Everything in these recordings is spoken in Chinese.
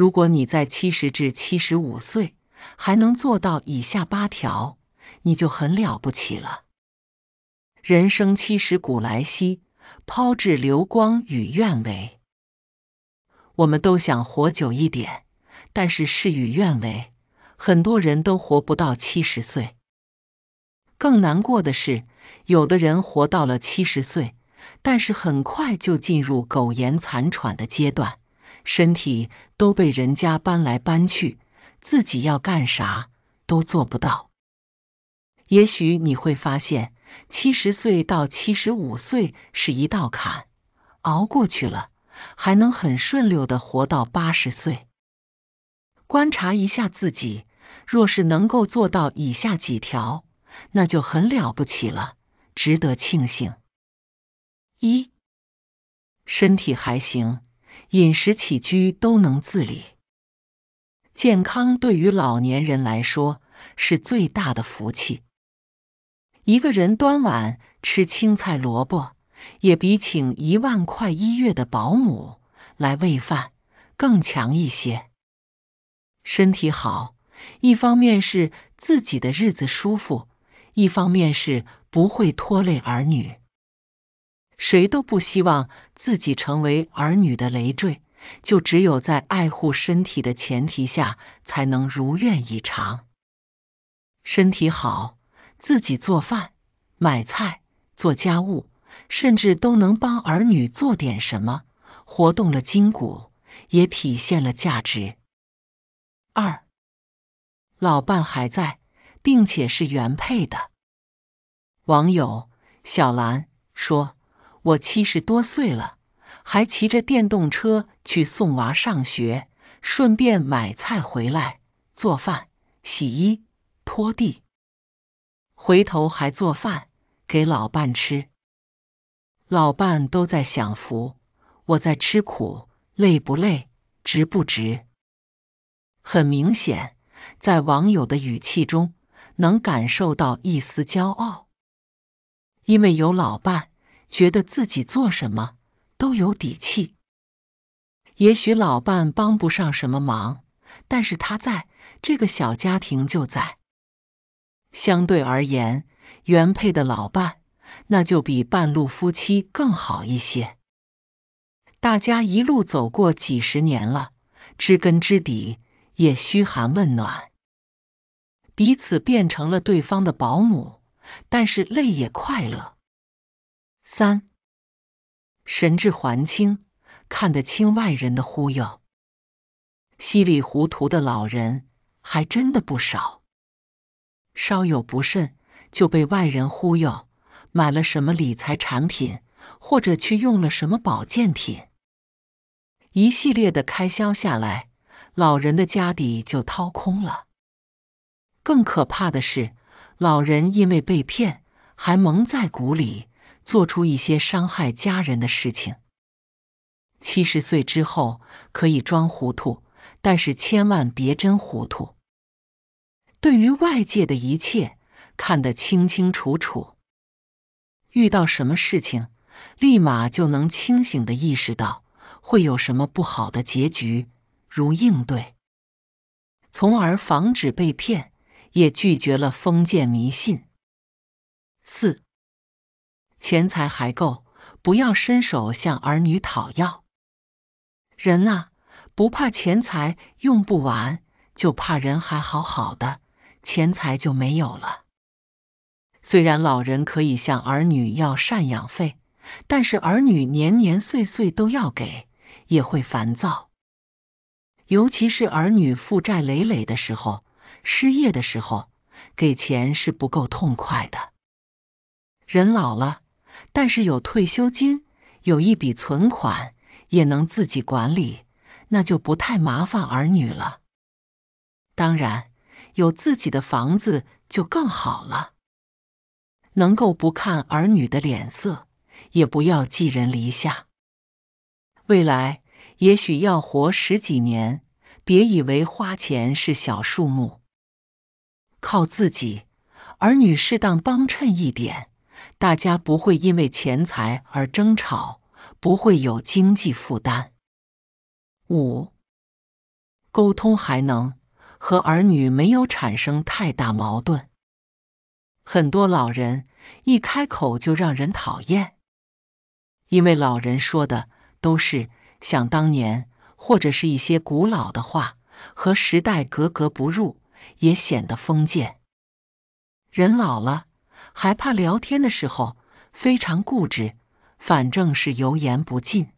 如果你在七十至七十五岁还能做到以下八条，你就很了不起了。人生七十古来稀，抛掷流光与愿违。我们都想活久一点，但是事与愿违，很多人都活不到七十岁。更难过的是，有的人活到了七十岁，但是很快就进入苟延残喘的阶段。身体都被人家搬来搬去，自己要干啥都做不到。也许你会发现，七十岁到七十五岁是一道坎，熬过去了，还能很顺溜的活到八十岁。观察一下自己，若是能够做到以下几条，那就很了不起了，值得庆幸。一，身体还行。饮食起居都能自理，健康对于老年人来说是最大的福气。一个人端碗吃青菜萝卜，也比请一万块一月的保姆来喂饭更强一些。身体好，一方面是自己的日子舒服，一方面是不会拖累儿女。谁都不希望自己成为儿女的累赘，就只有在爱护身体的前提下，才能如愿以偿。身体好，自己做饭、买菜、做家务，甚至都能帮儿女做点什么，活动了筋骨，也体现了价值。二，老伴还在，并且是原配的。网友小兰说。我七十多岁了，还骑着电动车去送娃上学，顺便买菜回来做饭、洗衣、拖地，回头还做饭给老伴吃。老伴都在享福，我在吃苦，累不累？值不值？很明显，在网友的语气中能感受到一丝骄傲，因为有老伴。觉得自己做什么都有底气。也许老伴帮不上什么忙，但是他在这个小家庭就在。相对而言，原配的老伴那就比半路夫妻更好一些。大家一路走过几十年了，知根知底，也嘘寒问暖，彼此变成了对方的保姆，但是累也快乐。三，神智还清，看得清外人的忽悠，稀里糊涂的老人还真的不少。稍有不慎，就被外人忽悠，买了什么理财产品，或者去用了什么保健品，一系列的开销下来，老人的家底就掏空了。更可怕的是，老人因为被骗，还蒙在鼓里。做出一些伤害家人的事情。七十岁之后可以装糊涂，但是千万别真糊涂。对于外界的一切看得清清楚楚，遇到什么事情，立马就能清醒的意识到会有什么不好的结局，如应对，从而防止被骗，也拒绝了封建迷信。四。钱财还够，不要伸手向儿女讨要。人啊，不怕钱财用不完，就怕人还好好的，钱财就没有了。虽然老人可以向儿女要赡养费，但是儿女年年岁岁都要给，也会烦躁。尤其是儿女负债累累的时候、失业的时候，给钱是不够痛快的。人老了。但是有退休金，有一笔存款，也能自己管理，那就不太麻烦儿女了。当然，有自己的房子就更好了，能够不看儿女的脸色，也不要寄人篱下。未来也许要活十几年，别以为花钱是小数目，靠自己，儿女适当帮衬一点。大家不会因为钱财而争吵，不会有经济负担。五、沟通还能和儿女没有产生太大矛盾。很多老人一开口就让人讨厌，因为老人说的都是想当年或者是一些古老的话，和时代格格不入，也显得封建。人老了。还怕聊天的时候非常固执，反正是油盐不进。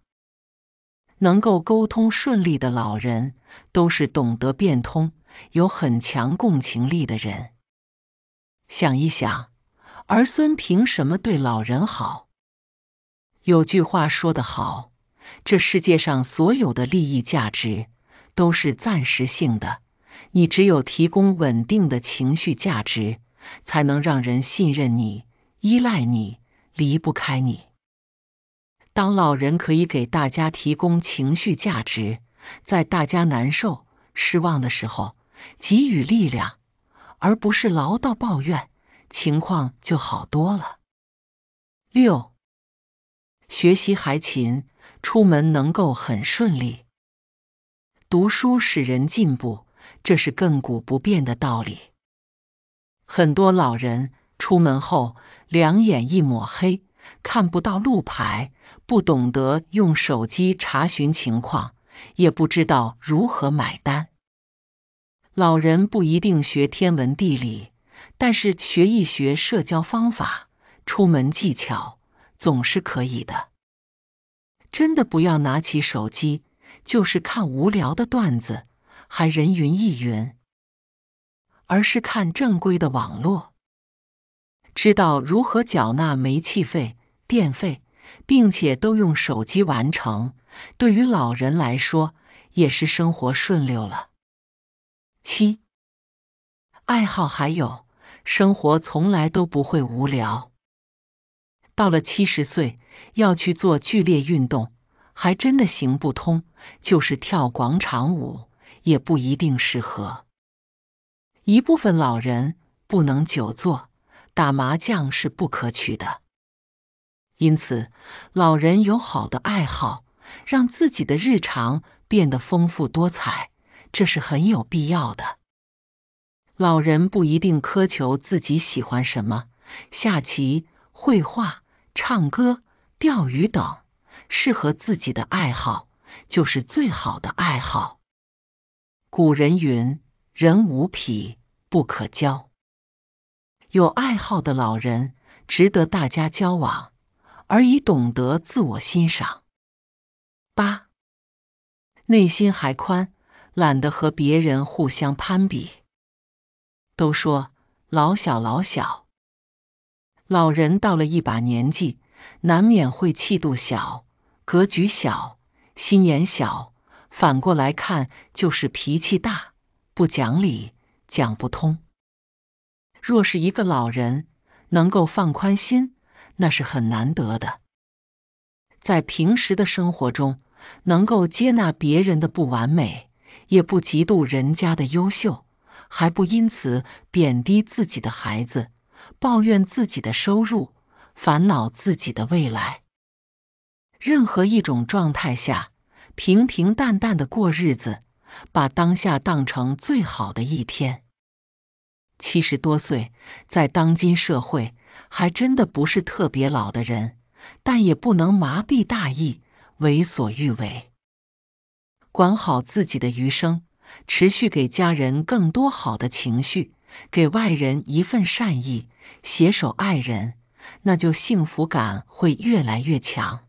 能够沟通顺利的老人，都是懂得变通、有很强共情力的人。想一想，儿孙凭什么对老人好？有句话说得好，这世界上所有的利益价值都是暂时性的，你只有提供稳定的情绪价值。才能让人信任你、依赖你、离不开你。当老人可以给大家提供情绪价值，在大家难受、失望的时候给予力量，而不是唠叨抱怨，情况就好多了。六、学习还勤，出门能够很顺利。读书使人进步，这是亘古不变的道理。很多老人出门后两眼一抹黑，看不到路牌，不懂得用手机查询情况，也不知道如何买单。老人不一定学天文地理，但是学一学社交方法、出门技巧，总是可以的。真的不要拿起手机就是看无聊的段子，还人云亦云。而是看正规的网络，知道如何缴纳煤气费、电费，并且都用手机完成，对于老人来说也是生活顺溜了。七，爱好还有生活从来都不会无聊。到了七十岁，要去做剧烈运动，还真的行不通，就是跳广场舞也不一定适合。一部分老人不能久坐，打麻将是不可取的。因此，老人有好的爱好，让自己的日常变得丰富多彩，这是很有必要的。老人不一定苛求自己喜欢什么，下棋、绘画、唱歌、钓鱼等适合自己的爱好，就是最好的爱好。古人云。人无癖不可交，有爱好的老人值得大家交往，而已懂得自我欣赏。八，内心还宽，懒得和别人互相攀比。都说老小老小，老人到了一把年纪，难免会气度小、格局小、心眼小，反过来看就是脾气大。不讲理，讲不通。若是一个老人能够放宽心，那是很难得的。在平时的生活中，能够接纳别人的不完美，也不嫉妒人家的优秀，还不因此贬低自己的孩子，抱怨自己的收入，烦恼自己的未来。任何一种状态下，平平淡淡的过日子。把当下当成最好的一天。七十多岁，在当今社会还真的不是特别老的人，但也不能麻痹大意，为所欲为。管好自己的余生，持续给家人更多好的情绪，给外人一份善意，携手爱人，那就幸福感会越来越强。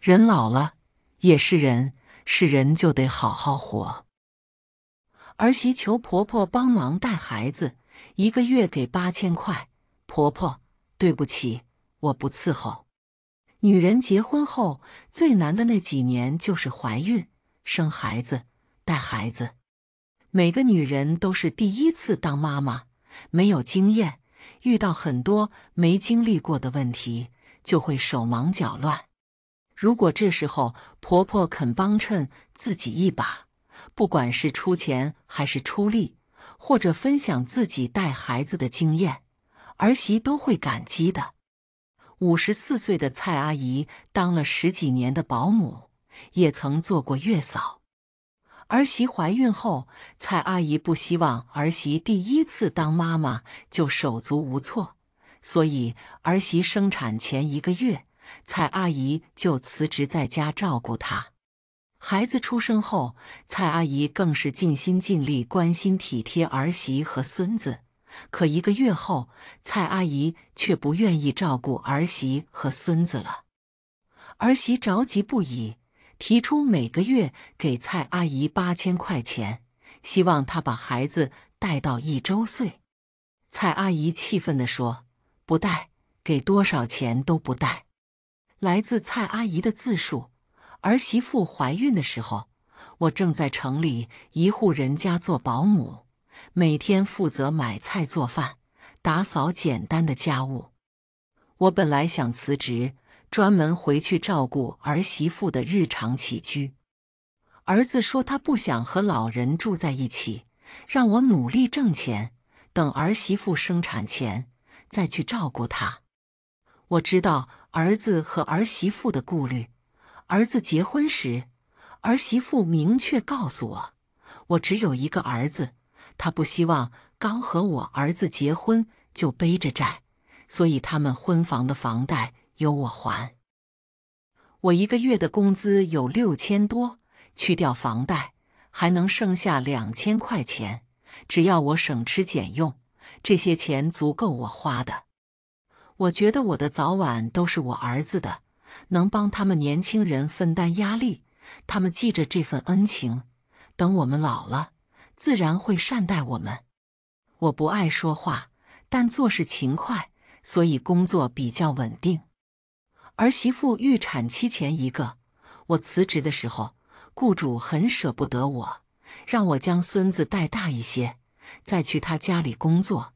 人老了，也是人。是人就得好好活。儿媳求婆婆帮忙带孩子，一个月给八千块。婆婆，对不起，我不伺候。女人结婚后最难的那几年就是怀孕、生孩子、带孩子。每个女人都是第一次当妈妈，没有经验，遇到很多没经历过的问题，就会手忙脚乱。如果这时候婆婆肯帮衬自己一把，不管是出钱还是出力，或者分享自己带孩子的经验，儿媳都会感激的。五十四岁的蔡阿姨当了十几年的保姆，也曾做过月嫂。儿媳怀孕后，蔡阿姨不希望儿媳第一次当妈妈就手足无措，所以儿媳生产前一个月。蔡阿姨就辞职在家照顾他。孩子出生后，蔡阿姨更是尽心尽力、关心体贴儿媳和孙子。可一个月后，蔡阿姨却不愿意照顾儿媳和孙子了。儿媳着急不已，提出每个月给蔡阿姨八千块钱，希望她把孩子带到一周岁。蔡阿姨气愤地说：“不带，给多少钱都不带。”来自蔡阿姨的自述：儿媳妇怀孕的时候，我正在城里一户人家做保姆，每天负责买菜、做饭、打扫简单的家务。我本来想辞职，专门回去照顾儿媳妇的日常起居。儿子说他不想和老人住在一起，让我努力挣钱，等儿媳妇生产前再去照顾她。我知道。儿子和儿媳妇的顾虑。儿子结婚时，儿媳妇明确告诉我：“我只有一个儿子，他不希望刚和我儿子结婚就背着债，所以他们婚房的房贷由我还。我一个月的工资有六千多，去掉房贷还能剩下两千块钱，只要我省吃俭用，这些钱足够我花的。”我觉得我的早晚都是我儿子的，能帮他们年轻人分担压力，他们记着这份恩情，等我们老了，自然会善待我们。我不爱说话，但做事勤快，所以工作比较稳定。儿媳妇预产期前一个，我辞职的时候，雇主很舍不得我，让我将孙子带大一些，再去他家里工作。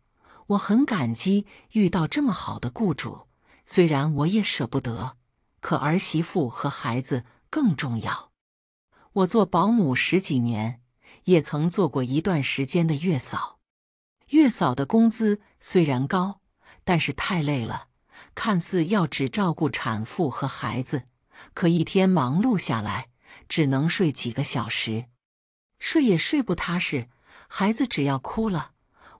我很感激遇到这么好的雇主，虽然我也舍不得，可儿媳妇和孩子更重要。我做保姆十几年，也曾做过一段时间的月嫂。月嫂的工资虽然高，但是太累了。看似要只照顾产妇和孩子，可一天忙碌下来，只能睡几个小时，睡也睡不踏实。孩子只要哭了。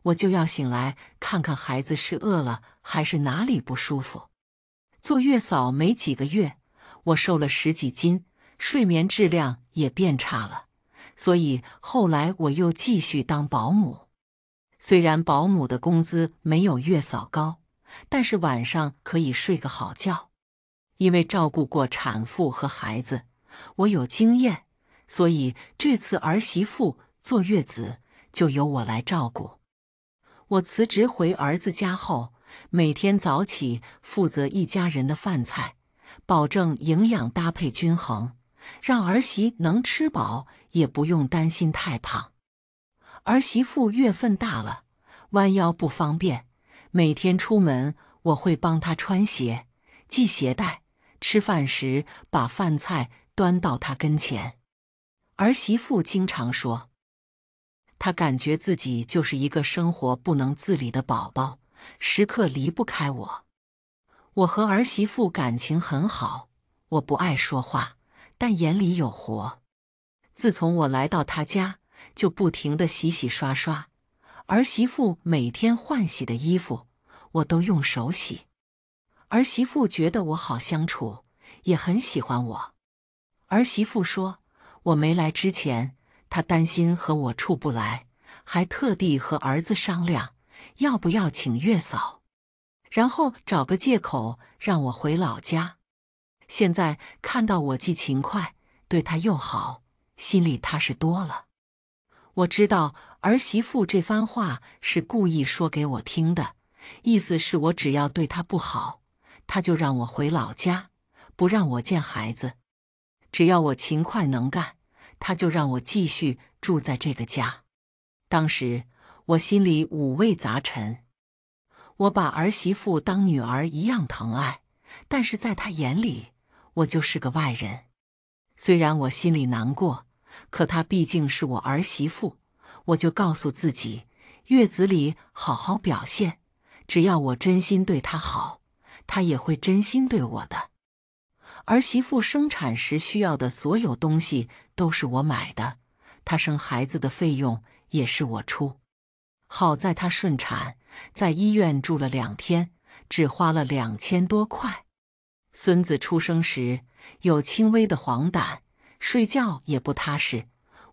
我就要醒来看看孩子是饿了还是哪里不舒服。做月嫂没几个月，我瘦了十几斤，睡眠质量也变差了，所以后来我又继续当保姆。虽然保姆的工资没有月嫂高，但是晚上可以睡个好觉。因为照顾过产妇和孩子，我有经验，所以这次儿媳妇坐月子就由我来照顾。我辞职回儿子家后，每天早起负责一家人的饭菜，保证营养搭配均衡，让儿媳能吃饱，也不用担心太胖。儿媳妇月份大了，弯腰不方便，每天出门我会帮她穿鞋、系鞋带，吃饭时把饭菜端到她跟前。儿媳妇经常说。他感觉自己就是一个生活不能自理的宝宝，时刻离不开我。我和儿媳妇感情很好，我不爱说话，但眼里有活。自从我来到他家，就不停的洗洗刷刷。儿媳妇每天换洗的衣服，我都用手洗。儿媳妇觉得我好相处，也很喜欢我。儿媳妇说：“我没来之前。”他担心和我处不来，还特地和儿子商量要不要请月嫂，然后找个借口让我回老家。现在看到我既勤快，对他又好，心里踏实多了。我知道儿媳妇这番话是故意说给我听的，意思是我只要对他不好，他就让我回老家，不让我见孩子。只要我勤快能干。他就让我继续住在这个家，当时我心里五味杂陈。我把儿媳妇当女儿一样疼爱，但是在她眼里，我就是个外人。虽然我心里难过，可她毕竟是我儿媳妇，我就告诉自己，月子里好好表现，只要我真心对她好，她也会真心对我的。儿媳妇生产时需要的所有东西都是我买的，她生孩子的费用也是我出。好在她顺产，在医院住了两天，只花了两千多块。孙子出生时有轻微的黄疸，睡觉也不踏实。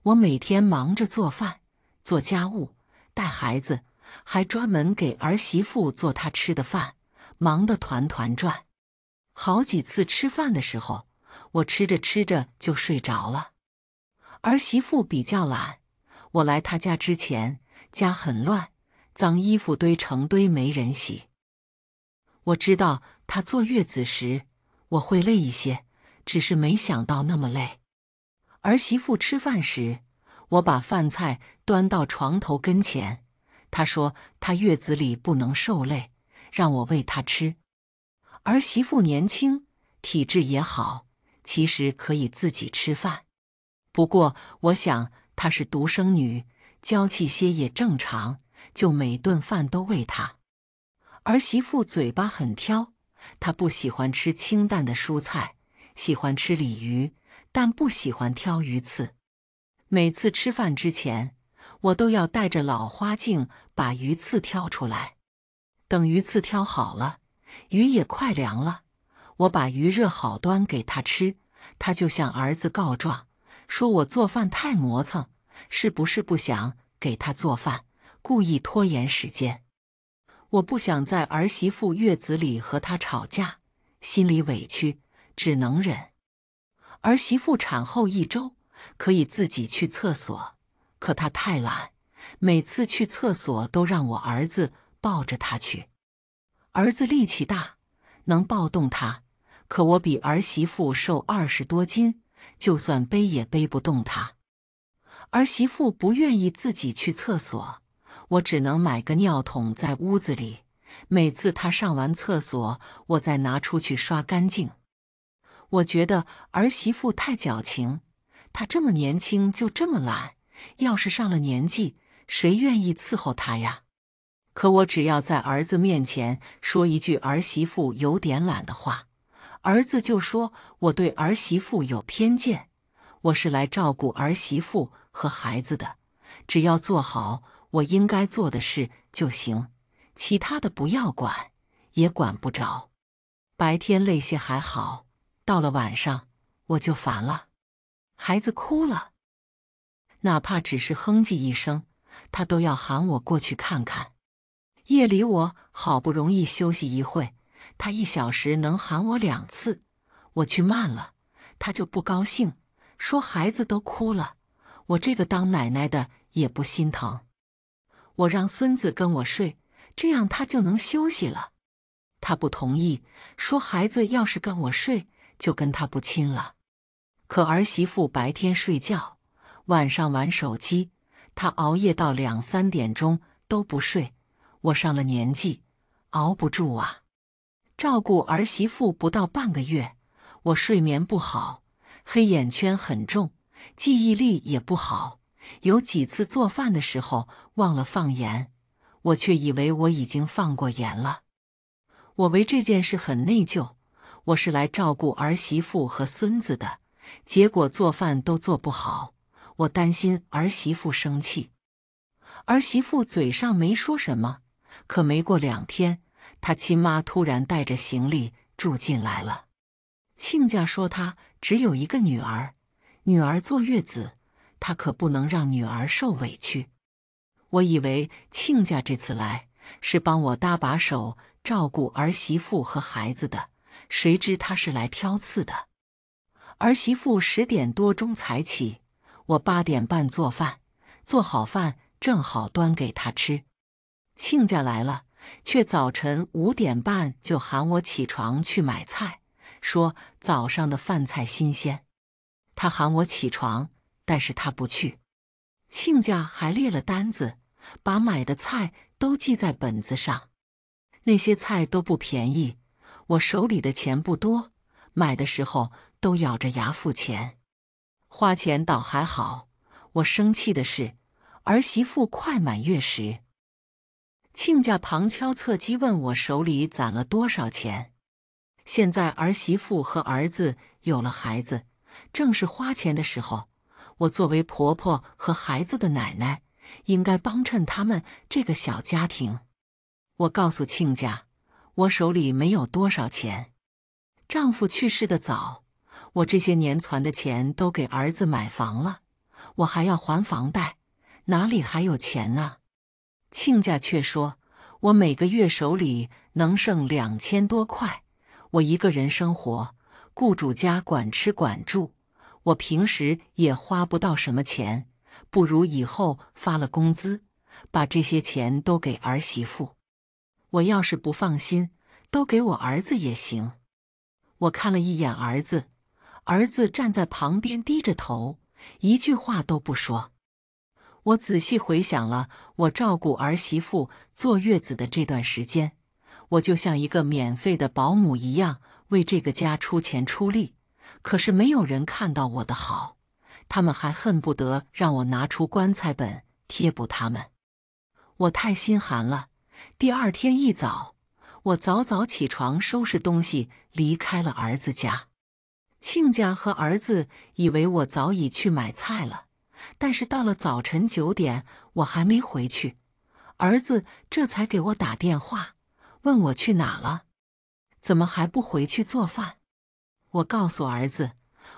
我每天忙着做饭、做家务、带孩子，还专门给儿媳妇做她吃的饭，忙得团团转。好几次吃饭的时候，我吃着吃着就睡着了。儿媳妇比较懒，我来她家之前，家很乱，脏衣服堆成堆没人洗。我知道她坐月子时我会累一些，只是没想到那么累。儿媳妇吃饭时，我把饭菜端到床头跟前，她说她月子里不能受累，让我喂她吃。儿媳妇年轻，体质也好，其实可以自己吃饭。不过，我想她是独生女，娇气些也正常。就每顿饭都喂她。儿媳妇嘴巴很挑，她不喜欢吃清淡的蔬菜，喜欢吃鲤鱼，但不喜欢挑鱼刺。每次吃饭之前，我都要带着老花镜把鱼刺挑出来。等鱼刺挑好了。鱼也快凉了，我把鱼热好端给他吃，他就向儿子告状，说我做饭太磨蹭，是不是不想给他做饭，故意拖延时间？我不想在儿媳妇月子里和他吵架，心里委屈，只能忍。儿媳妇产后一周可以自己去厕所，可她太懒，每次去厕所都让我儿子抱着她去。儿子力气大，能抱动他，可我比儿媳妇瘦二十多斤，就算背也背不动他。儿媳妇不愿意自己去厕所，我只能买个尿桶在屋子里，每次她上完厕所，我再拿出去刷干净。我觉得儿媳妇太矫情，她这么年轻就这么懒，要是上了年纪，谁愿意伺候她呀？可我只要在儿子面前说一句儿媳妇有点懒的话，儿子就说我对儿媳妇有偏见。我是来照顾儿媳妇和孩子的，只要做好我应该做的事就行，其他的不要管，也管不着。白天累些还好，到了晚上我就烦了。孩子哭了，哪怕只是哼唧一声，他都要喊我过去看看。夜里我好不容易休息一会，他一小时能喊我两次，我去慢了，他就不高兴，说孩子都哭了，我这个当奶奶的也不心疼。我让孙子跟我睡，这样他就能休息了。他不同意，说孩子要是跟我睡，就跟他不亲了。可儿媳妇白天睡觉，晚上玩手机，他熬夜到两三点钟都不睡。我上了年纪，熬不住啊！照顾儿媳妇不到半个月，我睡眠不好，黑眼圈很重，记忆力也不好。有几次做饭的时候忘了放盐，我却以为我已经放过盐了。我为这件事很内疚。我是来照顾儿媳妇和孙子的，结果做饭都做不好，我担心儿媳妇生气。儿媳妇嘴上没说什么。可没过两天，他亲妈突然带着行李住进来了。亲家说他只有一个女儿，女儿坐月子，他可不能让女儿受委屈。我以为亲家这次来是帮我搭把手，照顾儿媳妇和孩子的，谁知他是来挑刺的。儿媳妇十点多钟才起，我八点半做饭，做好饭正好端给她吃。亲家来了，却早晨五点半就喊我起床去买菜，说早上的饭菜新鲜。他喊我起床，但是他不去。亲家还列了单子，把买的菜都记在本子上。那些菜都不便宜，我手里的钱不多，买的时候都咬着牙付钱。花钱倒还好，我生气的是儿媳妇快满月时。亲家旁敲侧击问我手里攒了多少钱。现在儿媳妇和儿子有了孩子，正是花钱的时候。我作为婆婆和孩子的奶奶，应该帮衬他们这个小家庭。我告诉亲家，我手里没有多少钱。丈夫去世的早，我这些年攒的钱都给儿子买房了，我还要还房贷，哪里还有钱啊？亲家却说：“我每个月手里能剩两千多块，我一个人生活，雇主家管吃管住，我平时也花不到什么钱，不如以后发了工资，把这些钱都给儿媳妇。我要是不放心，都给我儿子也行。”我看了一眼儿子，儿子站在旁边低着头，一句话都不说。我仔细回想了我照顾儿媳妇坐月子的这段时间，我就像一个免费的保姆一样为这个家出钱出力，可是没有人看到我的好，他们还恨不得让我拿出棺材本贴补他们，我太心寒了。第二天一早，我早早起床收拾东西离开了儿子家，亲家和儿子以为我早已去买菜了。但是到了早晨九点，我还没回去，儿子这才给我打电话，问我去哪了，怎么还不回去做饭？我告诉儿子，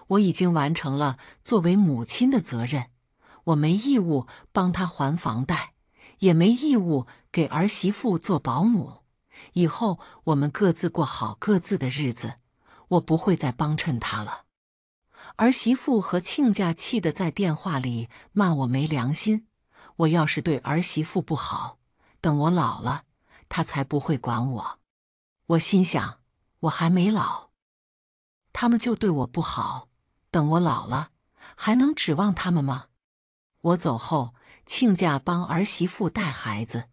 我已经完成了作为母亲的责任，我没义务帮他还房贷，也没义务给儿媳妇做保姆，以后我们各自过好各自的日子，我不会再帮衬他了。儿媳妇和亲家气得在电话里骂我没良心。我要是对儿媳妇不好，等我老了，她才不会管我。我心想，我还没老，他们就对我不好，等我老了，还能指望他们吗？我走后，亲家帮儿媳妇带孩子，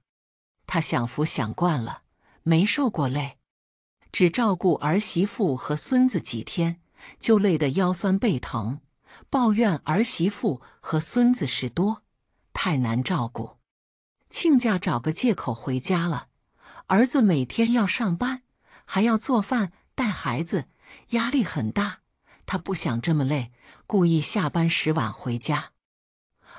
他享福享惯了，没受过累，只照顾儿媳妇和孙子几天。就累得腰酸背疼，抱怨儿媳妇和孙子事多，太难照顾。亲家找个借口回家了。儿子每天要上班，还要做饭带孩子，压力很大。他不想这么累，故意下班时晚回家。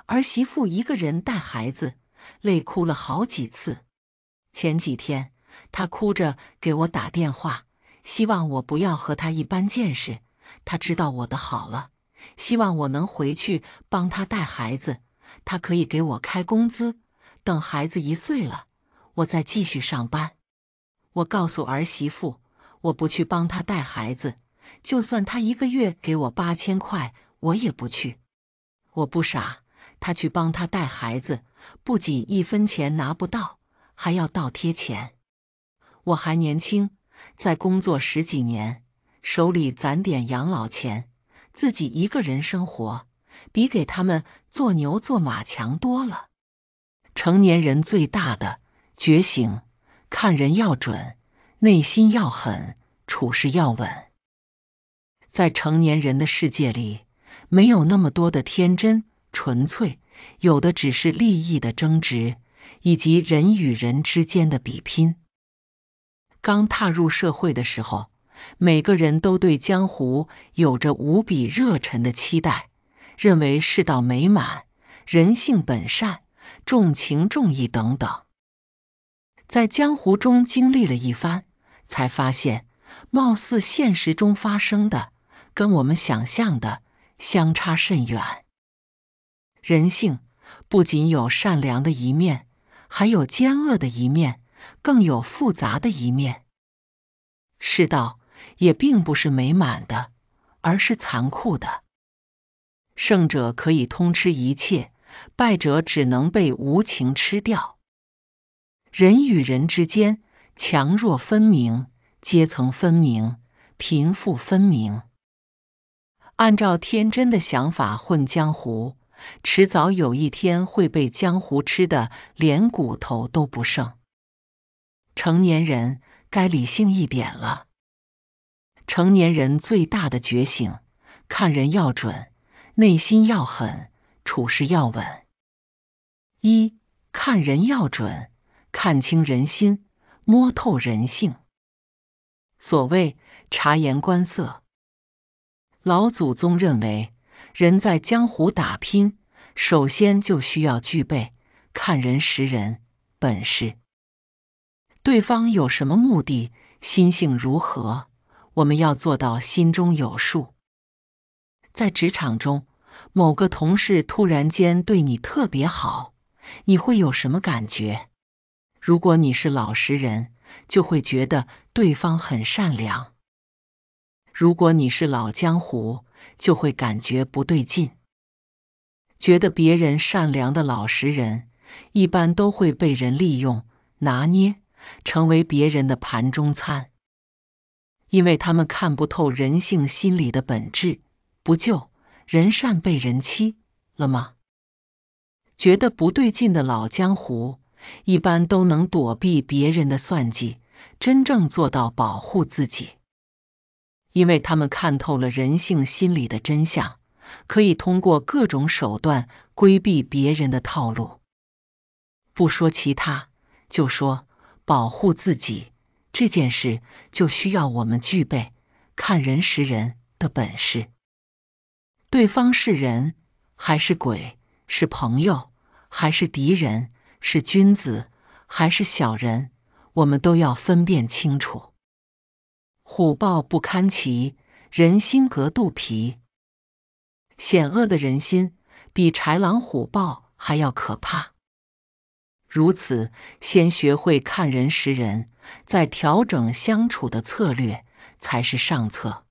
儿媳妇一个人带孩子，累哭了好几次。前几天他哭着给我打电话，希望我不要和他一般见识。他知道我的好了，希望我能回去帮他带孩子，他可以给我开工资。等孩子一岁了，我再继续上班。我告诉儿媳妇，我不去帮他带孩子，就算他一个月给我八千块，我也不去。我不傻，他去帮他带孩子，不仅一分钱拿不到，还要倒贴钱。我还年轻，在工作十几年。手里攒点养老钱，自己一个人生活，比给他们做牛做马强多了。成年人最大的觉醒，看人要准，内心要狠，处事要稳。在成年人的世界里，没有那么多的天真纯粹，有的只是利益的争执，以及人与人之间的比拼。刚踏入社会的时候。每个人都对江湖有着无比热忱的期待，认为世道美满，人性本善，重情重义等等。在江湖中经历了一番，才发现貌似现实中发生的，跟我们想象的相差甚远。人性不仅有善良的一面，还有奸恶的一面，更有复杂的一面。世道。也并不是美满的，而是残酷的。胜者可以通吃一切，败者只能被无情吃掉。人与人之间，强弱分明，阶层分明，贫富分明。按照天真的想法混江湖，迟早有一天会被江湖吃的连骨头都不剩。成年人该理性一点了。成年人最大的觉醒，看人要准，内心要狠，处事要稳。一，看人要准，看清人心，摸透人性。所谓察言观色。老祖宗认为，人在江湖打拼，首先就需要具备看人识人本事。对方有什么目的，心性如何？我们要做到心中有数。在职场中，某个同事突然间对你特别好，你会有什么感觉？如果你是老实人，就会觉得对方很善良；如果你是老江湖，就会感觉不对劲，觉得别人善良的老实人一般都会被人利用、拿捏，成为别人的盘中餐。因为他们看不透人性心理的本质，不就人善被人欺了吗？觉得不对劲的老江湖，一般都能躲避别人的算计，真正做到保护自己。因为他们看透了人性心理的真相，可以通过各种手段规避别人的套路。不说其他，就说保护自己。这件事就需要我们具备看人识人的本事。对方是人还是鬼，是朋友还是敌人，是君子还是小人，我们都要分辨清楚。虎豹不堪其，人心隔肚皮。险恶的人心，比豺狼虎豹还要可怕。如此，先学会看人识人，再调整相处的策略，才是上策。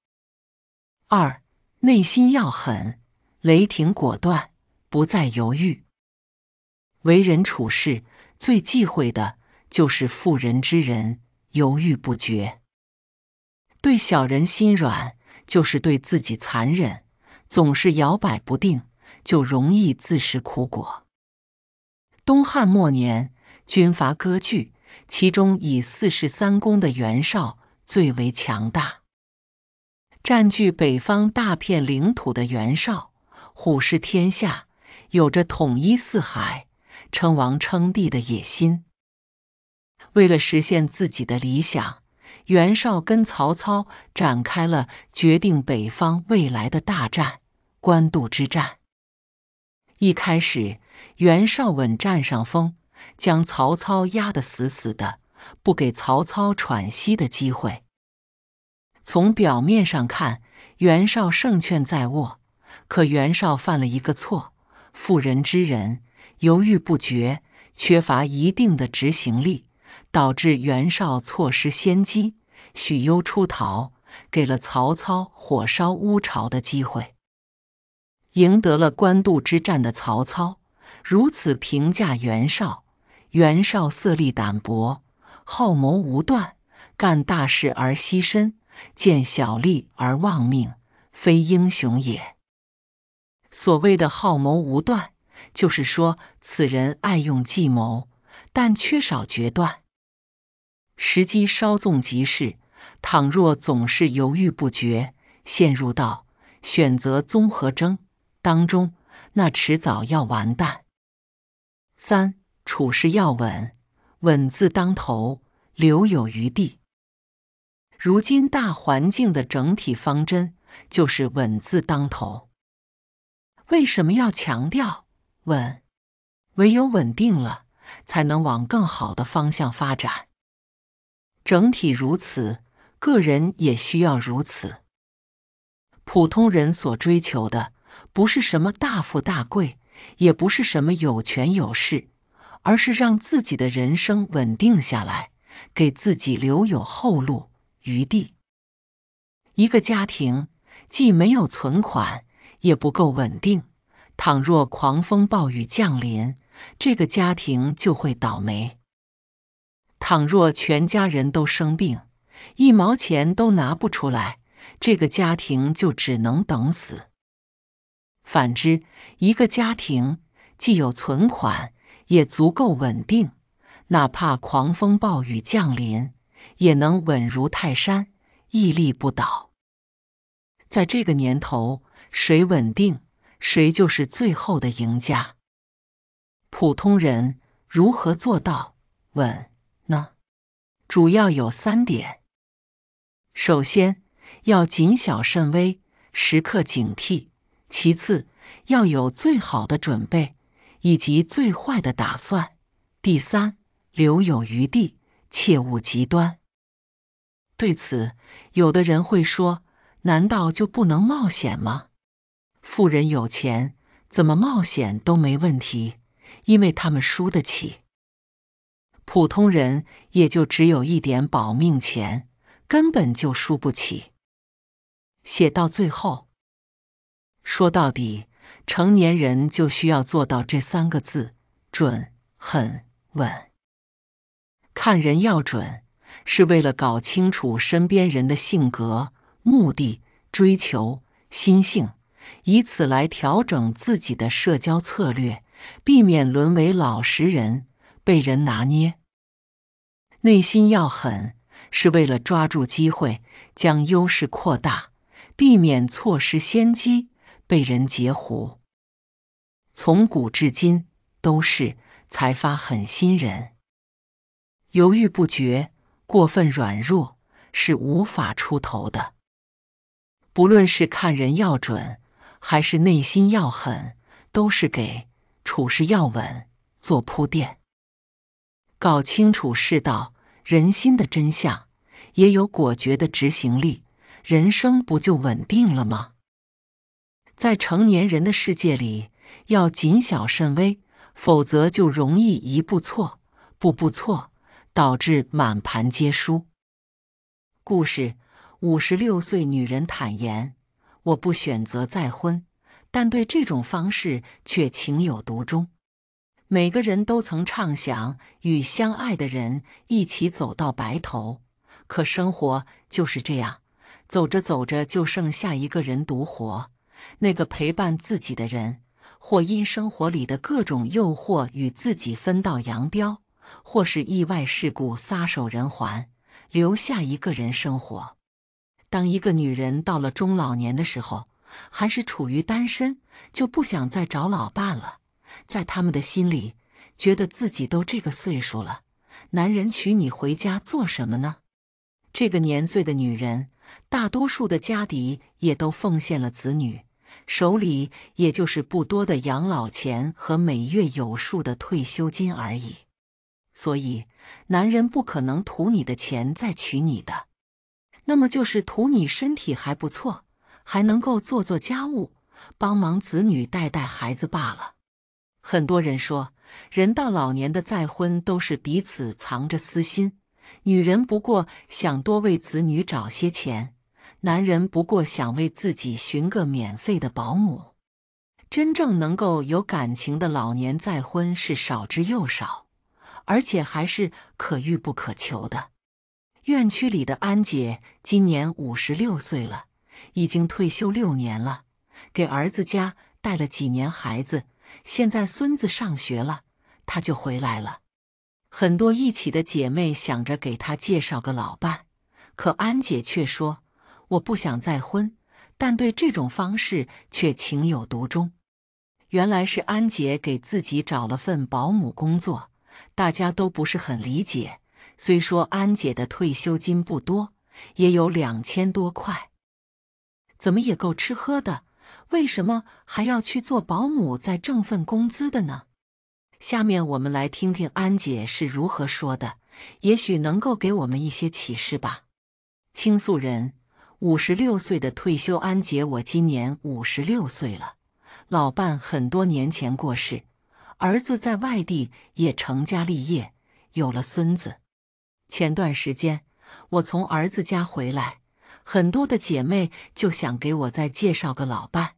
二，内心要狠，雷霆果断，不再犹豫。为人处事最忌讳的就是妇人之仁，犹豫不决。对小人心软，就是对自己残忍。总是摇摆不定，就容易自食苦果。东汉末年，军阀割据，其中以四世三公的袁绍最为强大。占据北方大片领土的袁绍，虎视天下，有着统一四海、称王称帝的野心。为了实现自己的理想，袁绍跟曹操展开了决定北方未来的大战——官渡之战。一开始，袁绍稳占上风，将曹操压得死死的，不给曹操喘息的机会。从表面上看，袁绍胜券在握。可袁绍犯了一个错：妇人之仁，犹豫不决，缺乏一定的执行力，导致袁绍错失先机，许攸出逃，给了曹操火烧乌巢的机会。赢得了官渡之战的曹操如此评价袁绍：袁绍色厉胆薄，好谋无断，干大事而惜身，见小利而忘命，非英雄也。所谓的“好谋无断”，就是说此人爱用计谋，但缺少决断。时机稍纵即逝，倘若总是犹豫不决，陷入到选择综合征。当中，那迟早要完蛋。三处事要稳，稳字当头，留有余地。如今大环境的整体方针就是稳字当头。为什么要强调稳？唯有稳定了，才能往更好的方向发展。整体如此，个人也需要如此。普通人所追求的。不是什么大富大贵，也不是什么有权有势，而是让自己的人生稳定下来，给自己留有后路余地。一个家庭既没有存款，也不够稳定，倘若狂风暴雨降临，这个家庭就会倒霉；倘若全家人都生病，一毛钱都拿不出来，这个家庭就只能等死。反之，一个家庭既有存款，也足够稳定，哪怕狂风暴雨降临，也能稳如泰山，屹立不倒。在这个年头，谁稳定，谁就是最后的赢家。普通人如何做到稳呢？主要有三点：首先，要谨小慎微，时刻警惕。其次，要有最好的准备以及最坏的打算。第三，留有余地，切勿极端。对此，有的人会说：“难道就不能冒险吗？”富人有钱，怎么冒险都没问题，因为他们输得起。普通人也就只有一点保命钱，根本就输不起。写到最后。说到底，成年人就需要做到这三个字：准、狠、稳。看人要准，是为了搞清楚身边人的性格、目的、追求、心性，以此来调整自己的社交策略，避免沦为老实人被人拿捏。内心要狠，是为了抓住机会，将优势扩大，避免错失先机。被人截胡，从古至今都是财发狠心人。犹豫不决、过分软弱是无法出头的。不论是看人要准，还是内心要狠，都是给处事要稳做铺垫。搞清楚世道人心的真相，也有果决的执行力，人生不就稳定了吗？在成年人的世界里，要谨小慎微，否则就容易一步错，步步错，导致满盘皆输。故事：五十六岁女人坦言，我不选择再婚，但对这种方式却情有独钟。每个人都曾畅想与相爱的人一起走到白头，可生活就是这样，走着走着就剩下一个人独活。那个陪伴自己的人，或因生活里的各种诱惑与自己分道扬镳，或是意外事故撒手人寰，留下一个人生活。当一个女人到了中老年的时候，还是处于单身，就不想再找老伴了。在他们的心里，觉得自己都这个岁数了，男人娶你回家做什么呢？这个年岁的女人，大多数的家底也都奉献了子女。手里也就是不多的养老钱和每月有数的退休金而已，所以男人不可能图你的钱再娶你的，那么就是图你身体还不错，还能够做做家务，帮忙子女带带孩子罢了。很多人说，人到老年的再婚都是彼此藏着私心，女人不过想多为子女找些钱。男人不过想为自己寻个免费的保姆，真正能够有感情的老年再婚是少之又少，而且还是可遇不可求的。院区里的安姐今年五十六岁了，已经退休六年了，给儿子家带了几年孩子，现在孙子上学了，她就回来了。很多一起的姐妹想着给她介绍个老伴，可安姐却说。我不想再婚，但对这种方式却情有独钟。原来是安姐给自己找了份保姆工作，大家都不是很理解。虽说安姐的退休金不多，也有两千多块，怎么也够吃喝的，为什么还要去做保姆再挣份工资的呢？下面我们来听听安姐是如何说的，也许能够给我们一些启示吧。倾诉人。五十六岁的退休安杰，我今年五十六岁了，老伴很多年前过世，儿子在外地也成家立业，有了孙子。前段时间我从儿子家回来，很多的姐妹就想给我再介绍个老伴，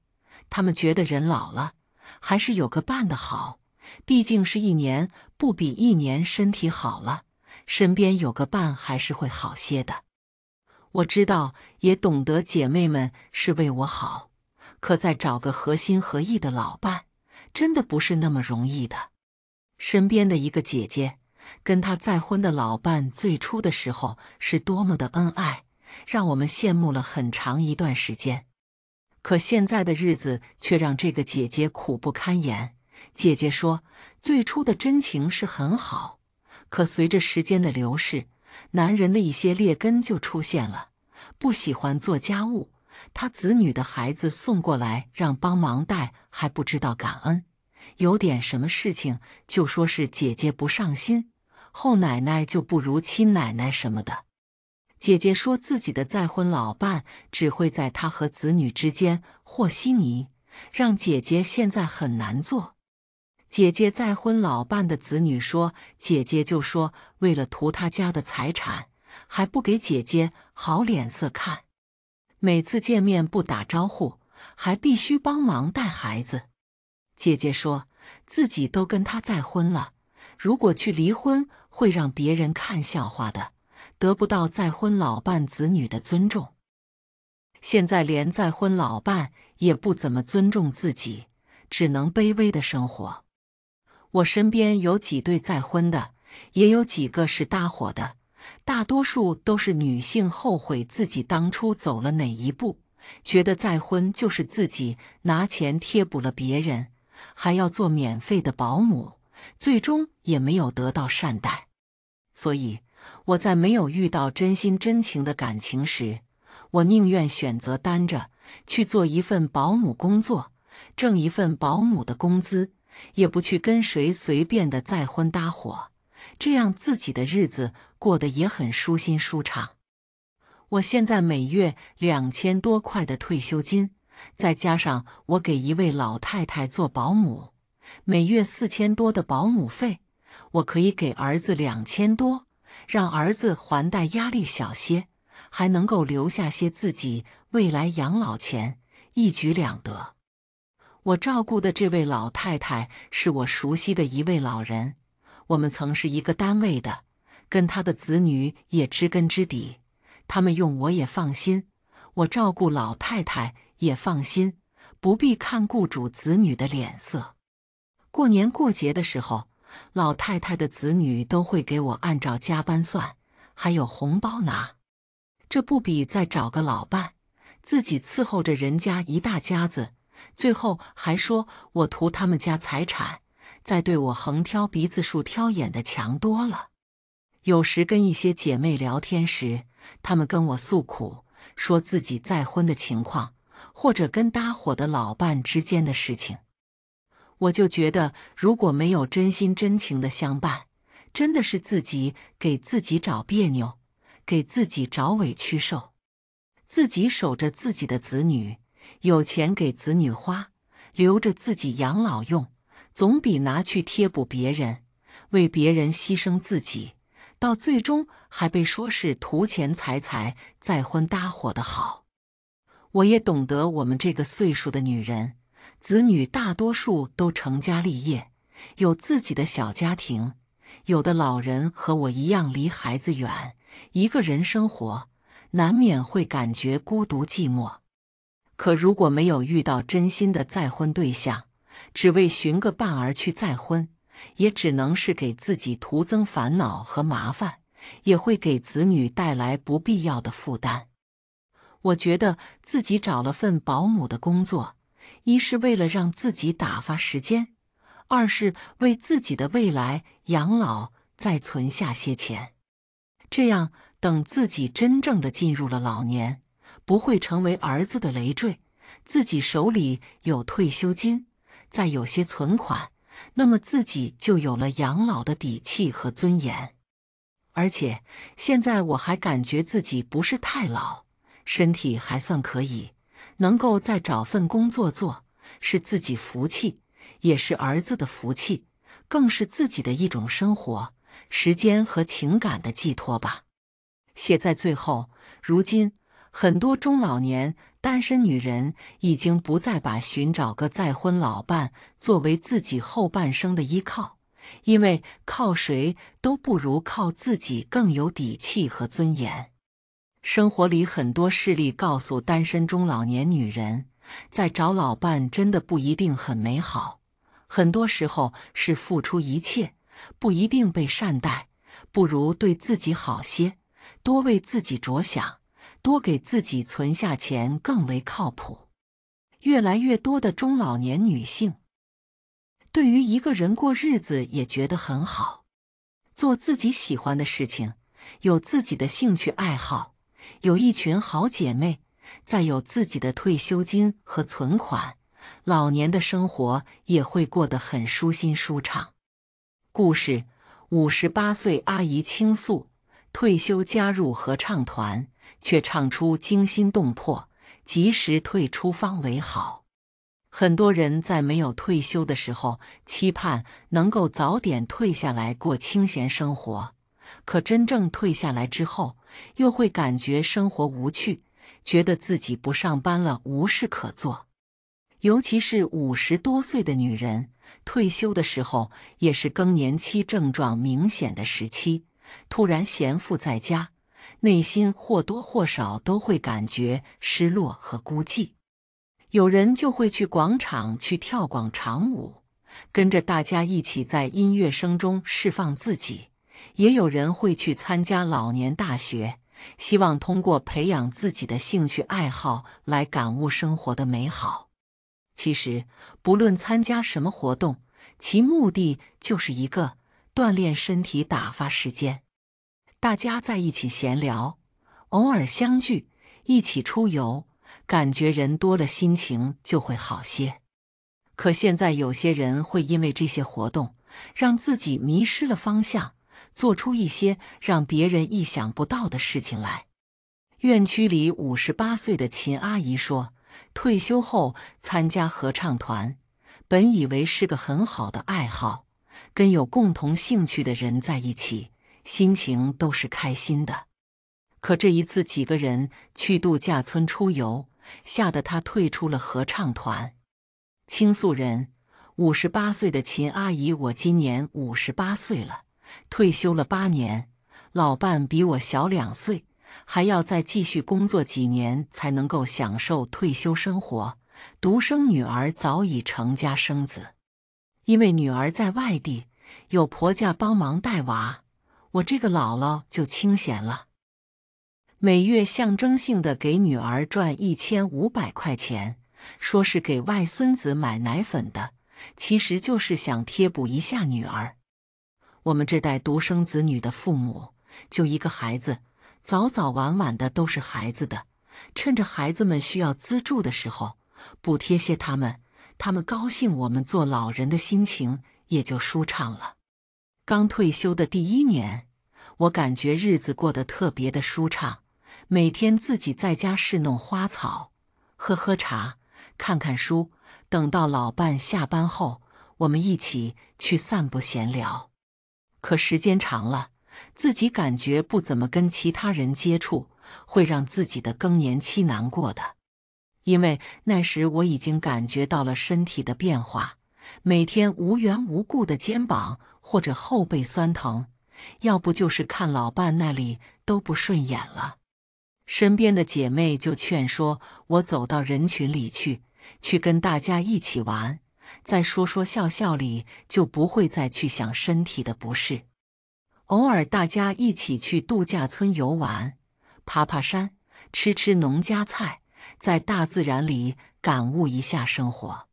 他们觉得人老了还是有个伴的好，毕竟是一年不比一年，身体好了，身边有个伴还是会好些的。我知道，也懂得姐妹们是为我好，可再找个合心合意的老伴，真的不是那么容易的。身边的一个姐姐，跟她再婚的老伴，最初的时候是多么的恩爱，让我们羡慕了很长一段时间。可现在的日子却让这个姐姐苦不堪言。姐姐说，最初的真情是很好，可随着时间的流逝。男人的一些劣根就出现了，不喜欢做家务。他子女的孩子送过来让帮忙带，还不知道感恩。有点什么事情就说是姐姐不上心，后奶奶就不如亲奶奶什么的。姐姐说自己的再婚老伴只会在她和子女之间和稀泥，让姐姐现在很难做。姐姐再婚老伴的子女说：“姐姐就说为了图他家的财产，还不给姐姐好脸色看。每次见面不打招呼，还必须帮忙带孩子。姐姐说自己都跟他再婚了，如果去离婚会让别人看笑话的，得不到再婚老伴子女的尊重。现在连再婚老伴也不怎么尊重自己，只能卑微的生活。”我身边有几对再婚的，也有几个是搭伙的，大多数都是女性后悔自己当初走了哪一步，觉得再婚就是自己拿钱贴补了别人，还要做免费的保姆，最终也没有得到善待。所以我在没有遇到真心真情的感情时，我宁愿选择单着，去做一份保姆工作，挣一份保姆的工资。也不去跟谁随便的再婚搭伙，这样自己的日子过得也很舒心舒畅。我现在每月两千多块的退休金，再加上我给一位老太太做保姆，每月四千多的保姆费，我可以给儿子两千多，让儿子还贷压力小些，还能够留下些自己未来养老钱，一举两得。我照顾的这位老太太是我熟悉的一位老人，我们曾是一个单位的，跟她的子女也知根知底。他们用我也放心，我照顾老太太也放心，不必看雇主子女的脸色。过年过节的时候，老太太的子女都会给我按照加班算，还有红包拿，这不比再找个老伴，自己伺候着人家一大家子。最后还说我图他们家财产，再对我横挑鼻子竖挑眼的强多了。有时跟一些姐妹聊天时，她们跟我诉苦，说自己再婚的情况，或者跟搭伙的老伴之间的事情，我就觉得如果没有真心真情的相伴，真的是自己给自己找别扭，给自己找委屈受，自己守着自己的子女。有钱给子女花，留着自己养老用，总比拿去贴补别人，为别人牺牲自己，到最终还被说是图钱财财再婚搭伙的好。我也懂得我们这个岁数的女人，子女大多数都成家立业，有自己的小家庭。有的老人和我一样离孩子远，一个人生活，难免会感觉孤独寂寞。可如果没有遇到真心的再婚对象，只为寻个伴而去再婚，也只能是给自己徒增烦恼和麻烦，也会给子女带来不必要的负担。我觉得自己找了份保姆的工作，一是为了让自己打发时间，二是为自己的未来养老再存下些钱，这样等自己真正的进入了老年。不会成为儿子的累赘，自己手里有退休金，再有些存款，那么自己就有了养老的底气和尊严。而且现在我还感觉自己不是太老，身体还算可以，能够再找份工作做，是自己福气，也是儿子的福气，更是自己的一种生活时间和情感的寄托吧。写在最后，如今。很多中老年单身女人已经不再把寻找个再婚老伴作为自己后半生的依靠，因为靠谁都不如靠自己更有底气和尊严。生活里很多事例告诉单身中老年女人，在找老伴真的不一定很美好，很多时候是付出一切不一定被善待，不如对自己好些，多为自己着想。多给自己存下钱更为靠谱。越来越多的中老年女性对于一个人过日子也觉得很好，做自己喜欢的事情，有自己的兴趣爱好，有一群好姐妹，再有自己的退休金和存款，老年的生活也会过得很舒心舒畅。故事：五十八岁阿姨倾诉，退休加入合唱团。却唱出惊心动魄，及时退出方为好。很多人在没有退休的时候，期盼能够早点退下来过清闲生活，可真正退下来之后，又会感觉生活无趣，觉得自己不上班了无事可做。尤其是五十多岁的女人，退休的时候也是更年期症状明显的时期，突然闲赋在家。内心或多或少都会感觉失落和孤寂，有人就会去广场去跳广场舞，跟着大家一起在音乐声中释放自己；也有人会去参加老年大学，希望通过培养自己的兴趣爱好来感悟生活的美好。其实，不论参加什么活动，其目的就是一个锻炼身体、打发时间。大家在一起闲聊，偶尔相聚，一起出游，感觉人多了，心情就会好些。可现在有些人会因为这些活动，让自己迷失了方向，做出一些让别人意想不到的事情来。院区里五十八岁的秦阿姨说：“退休后参加合唱团，本以为是个很好的爱好，跟有共同兴趣的人在一起。”心情都是开心的，可这一次几个人去度假村出游，吓得他退出了合唱团。倾诉人：五十八岁的秦阿姨，我今年五十八岁了，退休了八年，老伴比我小两岁，还要再继续工作几年才能够享受退休生活。独生女儿早已成家生子，因为女儿在外地，有婆家帮忙带娃。我这个姥姥就清闲了，每月象征性的给女儿赚一千五百块钱，说是给外孙子买奶粉的，其实就是想贴补一下女儿。我们这代独生子女的父母，就一个孩子，早早晚晚的都是孩子的，趁着孩子们需要资助的时候，补贴些他们，他们高兴，我们做老人的心情也就舒畅了。刚退休的第一年，我感觉日子过得特别的舒畅。每天自己在家侍弄花草，喝喝茶，看看书。等到老伴下班后，我们一起去散步闲聊。可时间长了，自己感觉不怎么跟其他人接触，会让自己的更年期难过的。因为那时我已经感觉到了身体的变化，每天无缘无故的肩膀。或者后背酸疼，要不就是看老伴那里都不顺眼了。身边的姐妹就劝说我走到人群里去，去跟大家一起玩，在说说笑笑里就不会再去想身体的不适。偶尔大家一起去度假村游玩，爬爬山，吃吃农家菜，在大自然里感悟一下生活。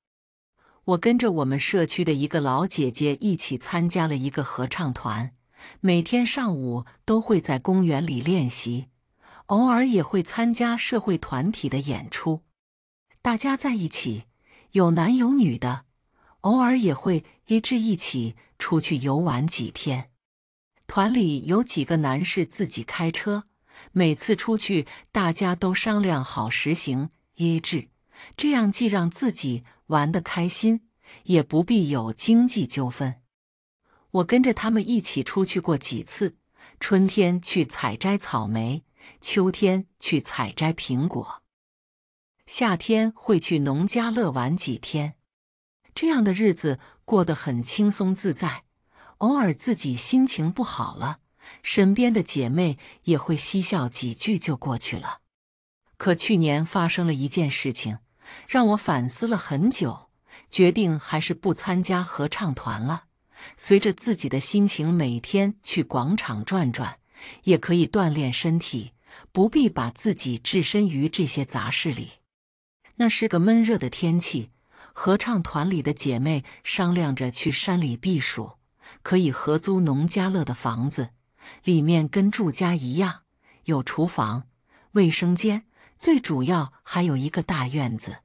我跟着我们社区的一个老姐姐一起参加了一个合唱团，每天上午都会在公园里练习，偶尔也会参加社会团体的演出。大家在一起，有男有女的，偶尔也会一致一起出去游玩几天。团里有几个男士自己开车，每次出去大家都商量好实行一致。这样既让自己玩得开心，也不必有经济纠纷。我跟着他们一起出去过几次：春天去采摘草莓，秋天去采摘苹果，夏天会去农家乐玩几天。这样的日子过得很轻松自在。偶尔自己心情不好了，身边的姐妹也会嬉笑几句就过去了。可去年发生了一件事情。让我反思了很久，决定还是不参加合唱团了。随着自己的心情，每天去广场转转，也可以锻炼身体，不必把自己置身于这些杂事里。那是个闷热的天气，合唱团里的姐妹商量着去山里避暑，可以合租农家乐的房子，里面跟住家一样，有厨房、卫生间。最主要还有一个大院子，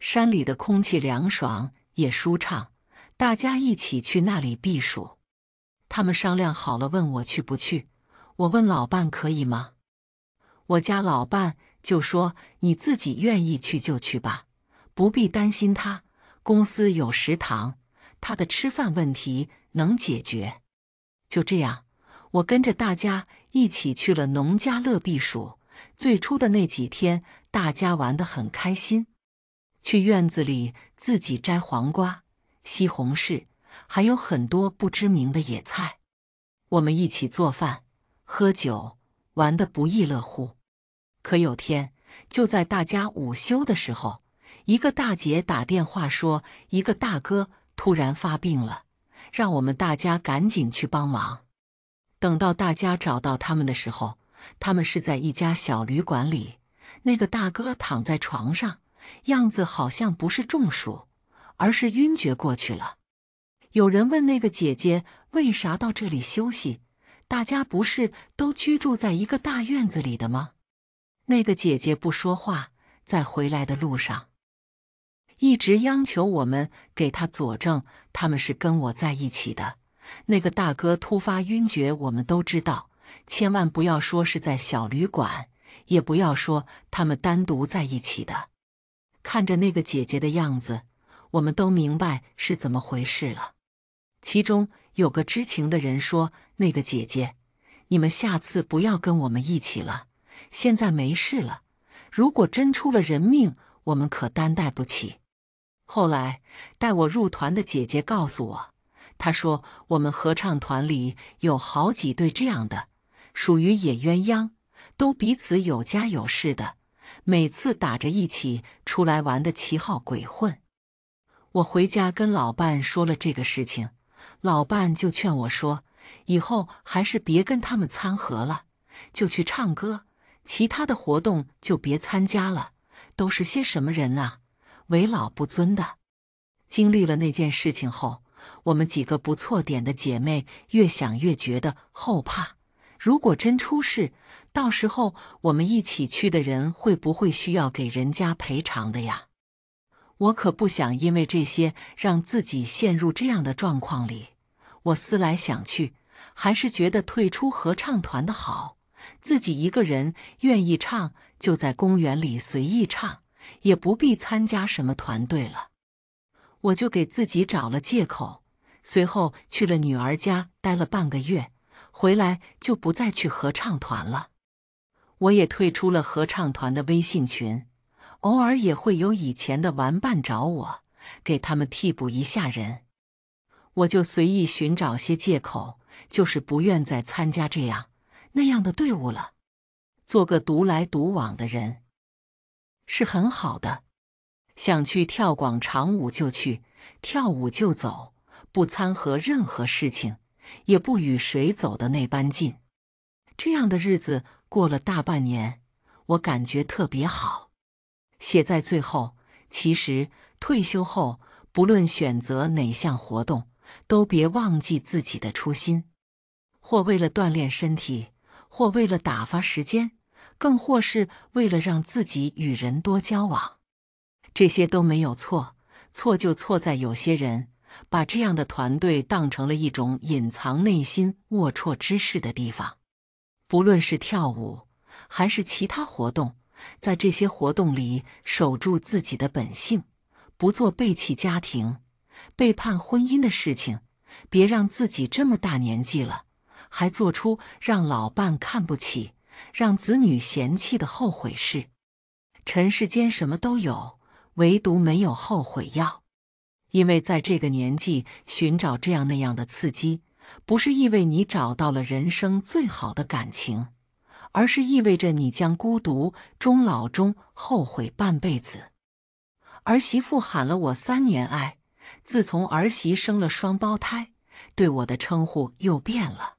山里的空气凉爽也舒畅，大家一起去那里避暑。他们商量好了，问我去不去。我问老伴可以吗？我家老伴就说：“你自己愿意去就去吧，不必担心他，公司有食堂，他的吃饭问题能解决。”就这样，我跟着大家一起去了农家乐避暑。最初的那几天，大家玩得很开心，去院子里自己摘黄瓜、西红柿，还有很多不知名的野菜。我们一起做饭、喝酒，玩得不亦乐乎。可有天，就在大家午休的时候，一个大姐打电话说，一个大哥突然发病了，让我们大家赶紧去帮忙。等到大家找到他们的时候，他们是在一家小旅馆里，那个大哥躺在床上，样子好像不是中暑，而是晕厥过去了。有人问那个姐姐为啥到这里休息，大家不是都居住在一个大院子里的吗？那个姐姐不说话，在回来的路上一直央求我们给她佐证，他们是跟我在一起的。那个大哥突发晕厥，我们都知道。千万不要说是在小旅馆，也不要说他们单独在一起的。看着那个姐姐的样子，我们都明白是怎么回事了。其中有个知情的人说：“那个姐姐，你们下次不要跟我们一起了。现在没事了，如果真出了人命，我们可担待不起。”后来带我入团的姐姐告诉我：“她说我们合唱团里有好几对这样的。”属于野鸳鸯，都彼此有家有室的，每次打着一起出来玩的旗号鬼混。我回家跟老伴说了这个事情，老伴就劝我说：“以后还是别跟他们掺和了，就去唱歌，其他的活动就别参加了。都是些什么人啊，为老不尊的！”经历了那件事情后，我们几个不错点的姐妹越想越觉得后怕。如果真出事，到时候我们一起去的人会不会需要给人家赔偿的呀？我可不想因为这些让自己陷入这样的状况里。我思来想去，还是觉得退出合唱团的好。自己一个人愿意唱，就在公园里随意唱，也不必参加什么团队了。我就给自己找了借口，随后去了女儿家，待了半个月。回来就不再去合唱团了，我也退出了合唱团的微信群，偶尔也会有以前的玩伴找我，给他们替补一下人，我就随意寻找些借口，就是不愿再参加这样那样的队伍了。做个独来独往的人是很好的，想去跳广场舞就去，跳舞就走，不掺和任何事情。也不与谁走的那般近，这样的日子过了大半年，我感觉特别好。写在最后，其实退休后不论选择哪项活动，都别忘记自己的初心。或为了锻炼身体，或为了打发时间，更或是为了让自己与人多交往，这些都没有错。错就错在有些人。把这样的团队当成了一种隐藏内心龌龊之事的地方。不论是跳舞还是其他活动，在这些活动里守住自己的本性，不做背弃家庭、背叛婚姻的事情。别让自己这么大年纪了，还做出让老伴看不起、让子女嫌弃的后悔事。尘世间什么都有，唯独没有后悔药。因为在这个年纪寻找这样那样的刺激，不是意味你找到了人生最好的感情，而是意味着你将孤独终老，终后悔半辈子。儿媳妇喊了我三年“爱”，自从儿媳生了双胞胎，对我的称呼又变了。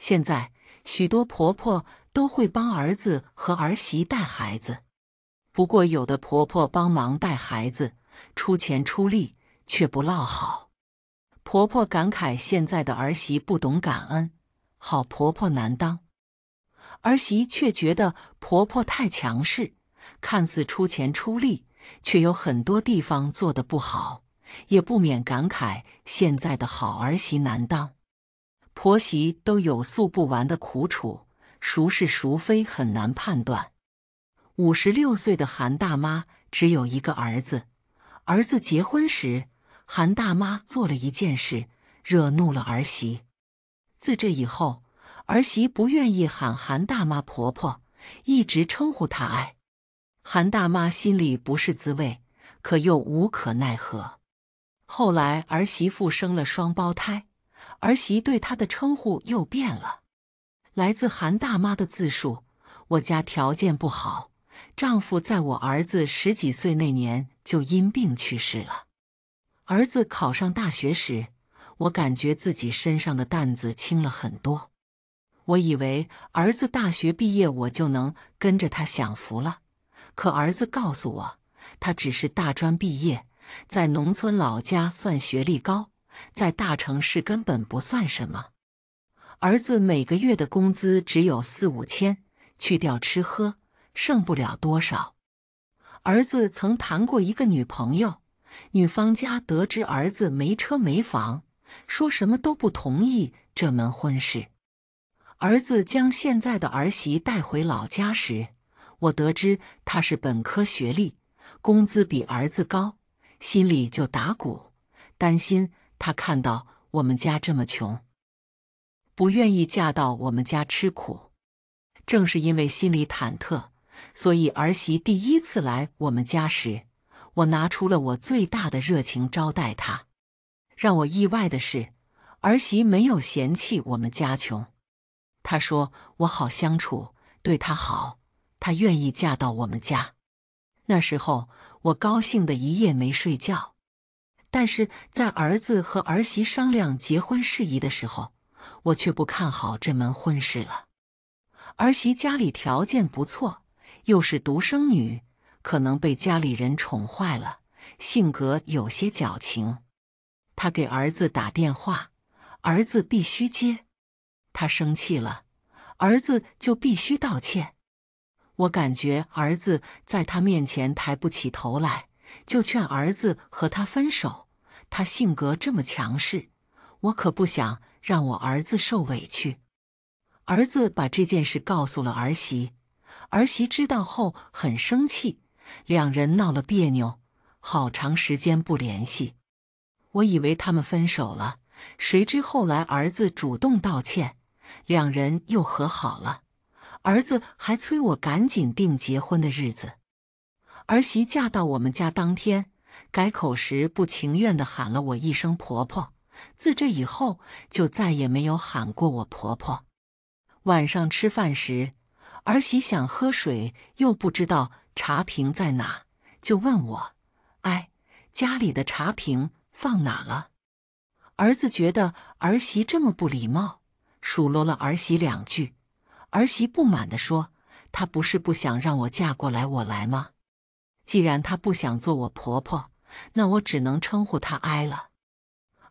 现在许多婆婆都会帮儿子和儿媳带孩子，不过有的婆婆帮忙带孩子，出钱出力。却不落好，婆婆感慨现在的儿媳不懂感恩，好婆婆难当；儿媳却觉得婆婆太强势，看似出钱出力，却有很多地方做的不好，也不免感慨现在的好儿媳难当。婆媳都有诉不完的苦楚，孰是孰非很难判断。五十六岁的韩大妈只有一个儿子，儿子结婚时。韩大妈做了一件事，惹怒了儿媳。自这以后，儿媳不愿意喊韩大妈婆婆，一直称呼她“爱。韩大妈心里不是滋味，可又无可奈何。后来儿媳妇生了双胞胎，儿媳对她的称呼又变了。来自韩大妈的自述：我家条件不好，丈夫在我儿子十几岁那年就因病去世了。儿子考上大学时，我感觉自己身上的担子轻了很多。我以为儿子大学毕业，我就能跟着他享福了。可儿子告诉我，他只是大专毕业，在农村老家算学历高，在大城市根本不算什么。儿子每个月的工资只有四五千，去掉吃喝，剩不了多少。儿子曾谈过一个女朋友。女方家得知儿子没车没房，说什么都不同意这门婚事。儿子将现在的儿媳带回老家时，我得知她是本科学历，工资比儿子高，心里就打鼓，担心她看到我们家这么穷，不愿意嫁到我们家吃苦。正是因为心里忐忑，所以儿媳第一次来我们家时。我拿出了我最大的热情招待他。让我意外的是，儿媳没有嫌弃我们家穷。她说我好相处，对她好，她愿意嫁到我们家。那时候我高兴的一夜没睡觉。但是在儿子和儿媳商量结婚事宜的时候，我却不看好这门婚事了。儿媳家里条件不错，又是独生女。可能被家里人宠坏了，性格有些矫情。他给儿子打电话，儿子必须接。他生气了，儿子就必须道歉。我感觉儿子在他面前抬不起头来，就劝儿子和他分手。他性格这么强势，我可不想让我儿子受委屈。儿子把这件事告诉了儿媳，儿媳知道后很生气。两人闹了别扭，好长时间不联系。我以为他们分手了，谁知后来儿子主动道歉，两人又和好了。儿子还催我赶紧定结婚的日子。儿媳嫁到我们家当天，改口时不情愿的喊了我一声婆婆，自这以后就再也没有喊过我婆婆。晚上吃饭时，儿媳想喝水，又不知道。茶瓶在哪？就问我。哎，家里的茶瓶放哪了？儿子觉得儿媳这么不礼貌，数落了儿媳两句。儿媳不满地说：“她不是不想让我嫁过来，我来吗？既然她不想做我婆婆，那我只能称呼她‘哎’了。”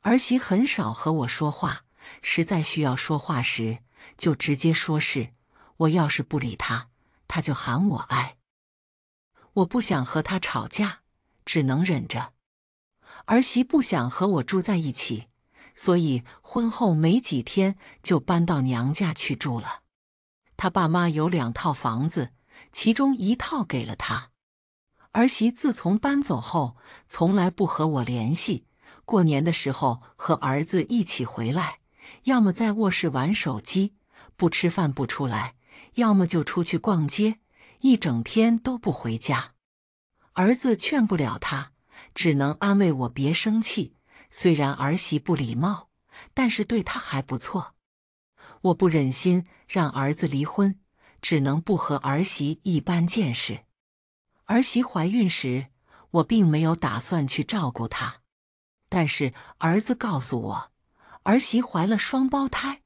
儿媳很少和我说话，实在需要说话时，就直接说“是”。我要是不理她，她就喊我“哎”。我不想和他吵架，只能忍着。儿媳不想和我住在一起，所以婚后没几天就搬到娘家去住了。他爸妈有两套房子，其中一套给了他儿媳。自从搬走后，从来不和我联系。过年的时候和儿子一起回来，要么在卧室玩手机，不吃饭不出来，要么就出去逛街。一整天都不回家，儿子劝不了他，只能安慰我别生气。虽然儿媳不礼貌，但是对她还不错。我不忍心让儿子离婚，只能不和儿媳一般见识。儿媳怀孕时，我并没有打算去照顾她，但是儿子告诉我，儿媳怀了双胞胎，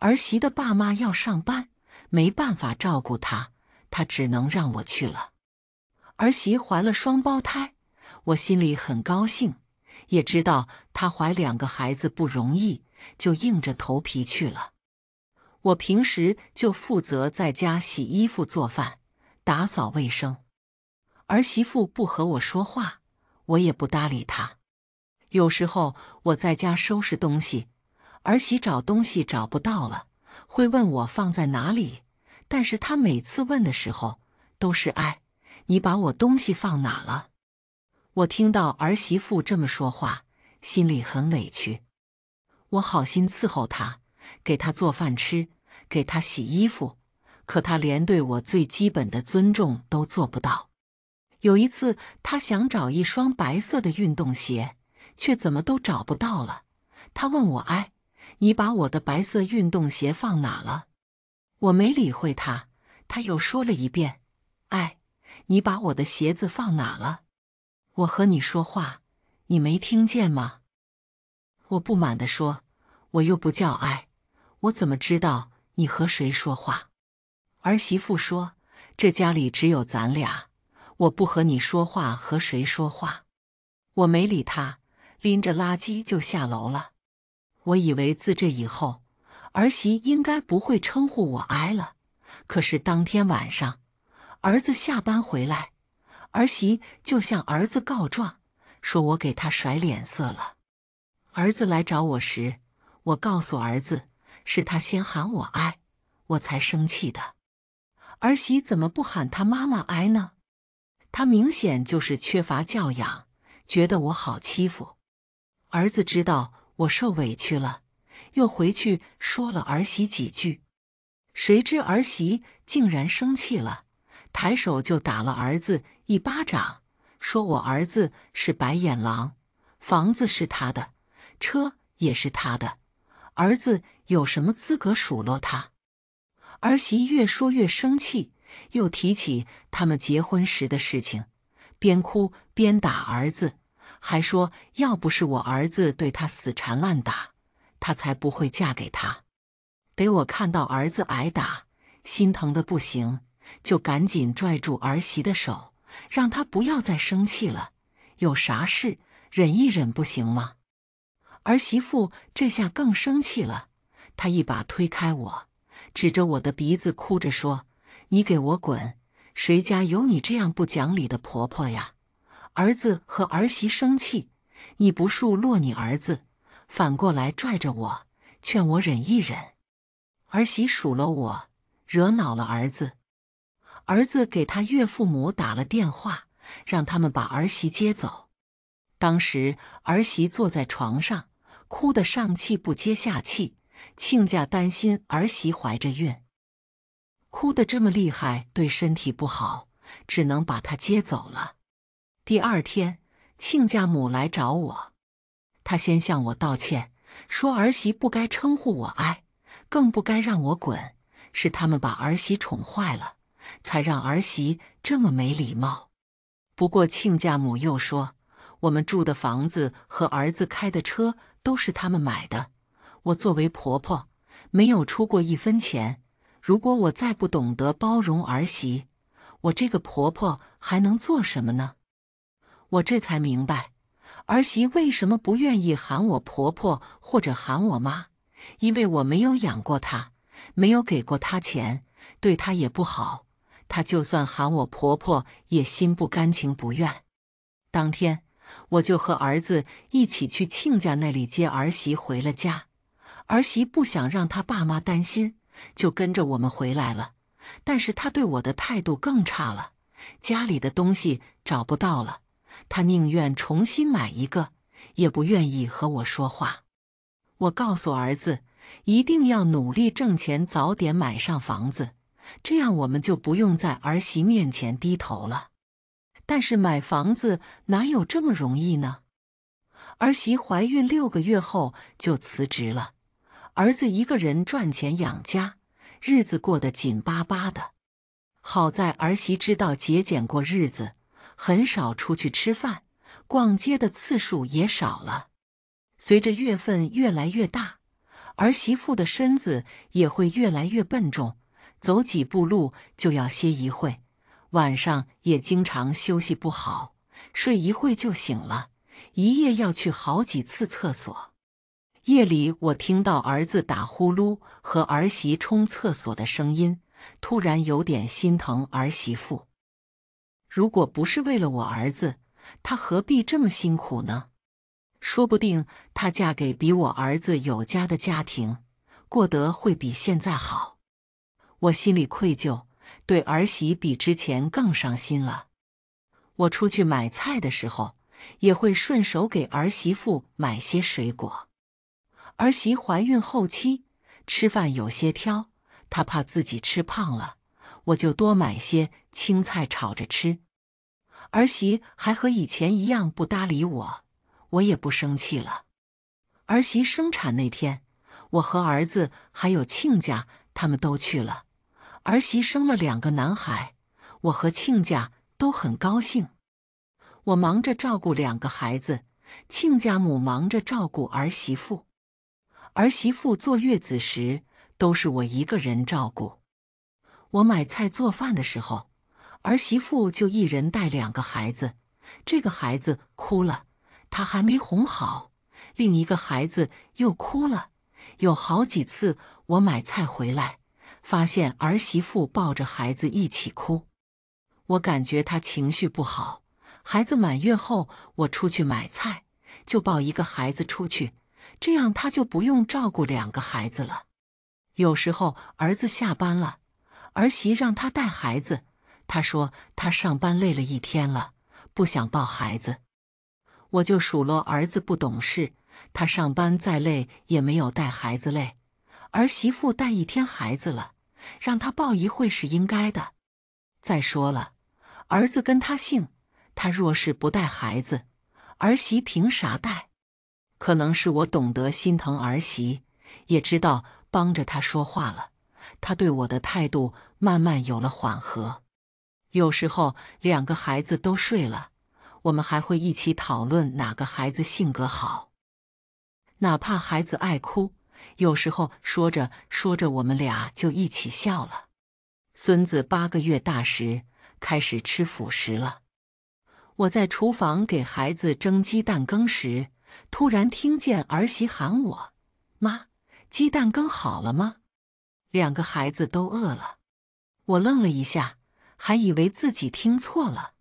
儿媳的爸妈要上班，没办法照顾她。他只能让我去了。儿媳怀了双胞胎，我心里很高兴，也知道她怀两个孩子不容易，就硬着头皮去了。我平时就负责在家洗衣服、做饭、打扫卫生。儿媳妇不和我说话，我也不搭理她。有时候我在家收拾东西，儿媳找东西找不到了，会问我放在哪里。但是他每次问的时候都是：“哎，你把我东西放哪了？”我听到儿媳妇这么说话，心里很委屈。我好心伺候她，给她做饭吃，给她洗衣服，可她连对我最基本的尊重都做不到。有一次，她想找一双白色的运动鞋，却怎么都找不到了。她问我：“哎，你把我的白色运动鞋放哪了？”我没理会他，他又说了一遍：“哎，你把我的鞋子放哪了？我和你说话，你没听见吗？”我不满地说：“我又不叫哎，我怎么知道你和谁说话？”儿媳妇说：“这家里只有咱俩，我不和你说话，和谁说话？”我没理他，拎着垃圾就下楼了。我以为自这以后。儿媳应该不会称呼我“挨”了，可是当天晚上，儿子下班回来，儿媳就向儿子告状，说我给他甩脸色了。儿子来找我时，我告诉儿子，是他先喊我“挨”，我才生气的。儿媳怎么不喊他妈妈“挨”呢？他明显就是缺乏教养，觉得我好欺负。儿子知道我受委屈了。又回去说了儿媳几句，谁知儿媳竟然生气了，抬手就打了儿子一巴掌，说我儿子是白眼狼，房子是他的，车也是他的，儿子有什么资格数落他？儿媳越说越生气，又提起他们结婚时的事情，边哭边打儿子，还说要不是我儿子对他死缠烂打。她才不会嫁给他！得我看到儿子挨打，心疼的不行，就赶紧拽住儿媳的手，让她不要再生气了。有啥事，忍一忍不行吗？儿媳妇这下更生气了，她一把推开我，指着我的鼻子哭着说：“你给我滚！谁家有你这样不讲理的婆婆呀？儿子和儿媳生气，你不数落你儿子？”反过来拽着我，劝我忍一忍。儿媳数了我，惹恼了儿子。儿子给他岳父母打了电话，让他们把儿媳接走。当时儿媳坐在床上，哭得上气不接下气。亲家担心儿媳怀着孕，哭得这么厉害，对身体不好，只能把她接走了。第二天，亲家母来找我。他先向我道歉，说儿媳不该称呼我“爱，更不该让我滚，是他们把儿媳宠坏了，才让儿媳这么没礼貌。不过亲家母又说，我们住的房子和儿子开的车都是他们买的，我作为婆婆没有出过一分钱。如果我再不懂得包容儿媳，我这个婆婆还能做什么呢？我这才明白。儿媳为什么不愿意喊我婆婆或者喊我妈？因为我没有养过她，没有给过她钱，对她也不好。她就算喊我婆婆，也心不甘情不愿。当天我就和儿子一起去亲家那里接儿媳回了家。儿媳不想让她爸妈担心，就跟着我们回来了。但是她对我的态度更差了，家里的东西找不到了。他宁愿重新买一个，也不愿意和我说话。我告诉儿子，一定要努力挣钱，早点买上房子，这样我们就不用在儿媳面前低头了。但是买房子哪有这么容易呢？儿媳怀孕六个月后就辞职了，儿子一个人赚钱养家，日子过得紧巴巴的。好在儿媳知道节俭过日子。很少出去吃饭、逛街的次数也少了。随着月份越来越大，儿媳妇的身子也会越来越笨重，走几步路就要歇一会。晚上也经常休息不好，睡一会就醒了，一夜要去好几次厕所。夜里我听到儿子打呼噜和儿媳冲厕所的声音，突然有点心疼儿媳妇。如果不是为了我儿子，她何必这么辛苦呢？说不定她嫁给比我儿子有家的家庭，过得会比现在好。我心里愧疚，对儿媳比之前更上心了。我出去买菜的时候，也会顺手给儿媳妇买些水果。儿媳怀孕后期吃饭有些挑，她怕自己吃胖了。我就多买些青菜炒着吃，儿媳还和以前一样不搭理我，我也不生气了。儿媳生产那天，我和儿子还有亲家他们都去了。儿媳生了两个男孩，我和亲家都很高兴。我忙着照顾两个孩子，亲家母忙着照顾儿媳妇。儿媳妇坐月子时，都是我一个人照顾。我买菜做饭的时候，儿媳妇就一人带两个孩子。这个孩子哭了，她还没哄好，另一个孩子又哭了。有好几次，我买菜回来，发现儿媳妇抱着孩子一起哭。我感觉她情绪不好。孩子满月后，我出去买菜就抱一个孩子出去，这样她就不用照顾两个孩子了。有时候儿子下班了。儿媳让他带孩子，他说他上班累了一天了，不想抱孩子。我就数落儿子不懂事，他上班再累也没有带孩子累。儿媳妇带一天孩子了，让他抱一会是应该的。再说了，儿子跟他姓，他若是不带孩子，儿媳凭啥带？可能是我懂得心疼儿媳，也知道帮着他说话了。他对我的态度慢慢有了缓和，有时候两个孩子都睡了，我们还会一起讨论哪个孩子性格好，哪怕孩子爱哭，有时候说着说着，我们俩就一起笑了。孙子八个月大时开始吃辅食了，我在厨房给孩子蒸鸡蛋羹时，突然听见儿媳喊我：“妈，鸡蛋羹好了吗？”两个孩子都饿了，我愣了一下，还以为自己听错了。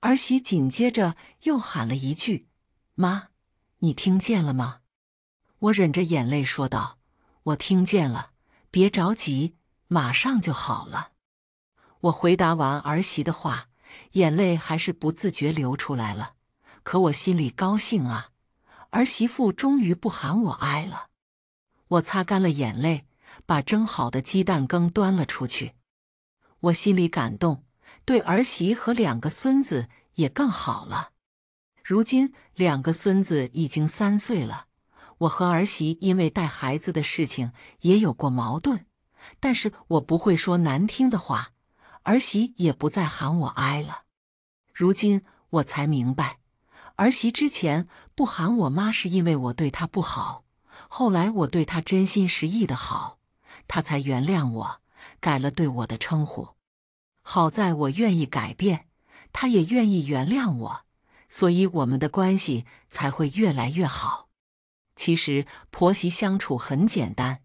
儿媳紧接着又喊了一句：“妈，你听见了吗？”我忍着眼泪说道：“我听见了，别着急，马上就好了。”我回答完儿媳的话，眼泪还是不自觉流出来了。可我心里高兴啊，儿媳妇终于不喊我哀了。我擦干了眼泪。把蒸好的鸡蛋羹端了出去，我心里感动，对儿媳和两个孙子也更好了。如今两个孙子已经三岁了，我和儿媳因为带孩子的事情也有过矛盾，但是我不会说难听的话，儿媳也不再喊我“哀”了。如今我才明白，儿媳之前不喊我妈是因为我对她不好，后来我对她真心实意的好。他才原谅我，改了对我的称呼。好在我愿意改变，他也愿意原谅我，所以我们的关系才会越来越好。其实婆媳相处很简单，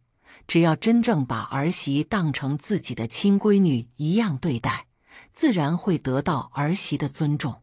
只要真正把儿媳当成自己的亲闺女一样对待，自然会得到儿媳的尊重。